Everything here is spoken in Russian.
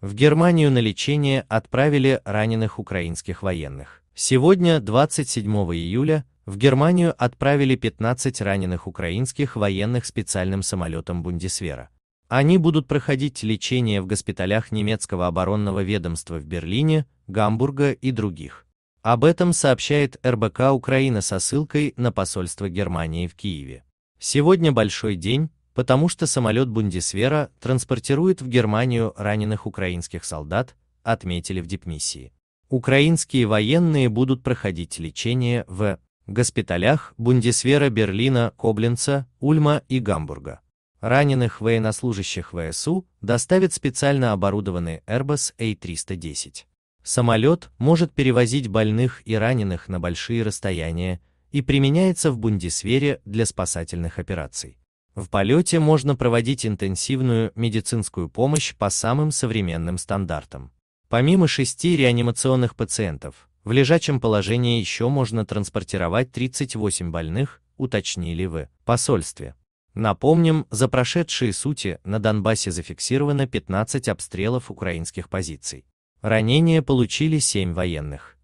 В Германию на лечение отправили раненых украинских военных. Сегодня, 27 июля, в Германию отправили 15 раненых украинских военных специальным самолетом Бундесвера. Они будут проходить лечение в госпиталях немецкого оборонного ведомства в Берлине, Гамбурга и других. Об этом сообщает РБК Украина со ссылкой на посольство Германии в Киеве. Сегодня большой день, потому что самолет бундесвера транспортирует в Германию раненых украинских солдат, отметили в дипмиссии. Украинские военные будут проходить лечение в госпиталях бундесвера Берлина, Кобленца, Ульма и Гамбурга. Раненых военнослужащих ВСУ доставит специально оборудованный Airbus A310. Самолет может перевозить больных и раненых на большие расстояния и применяется в бундесвере для спасательных операций. В полете можно проводить интенсивную медицинскую помощь по самым современным стандартам. Помимо шести реанимационных пациентов, в лежачем положении еще можно транспортировать 38 больных, уточнили в посольстве. Напомним, за прошедшие сути на Донбассе зафиксировано 15 обстрелов украинских позиций. Ранения получили 7 военных.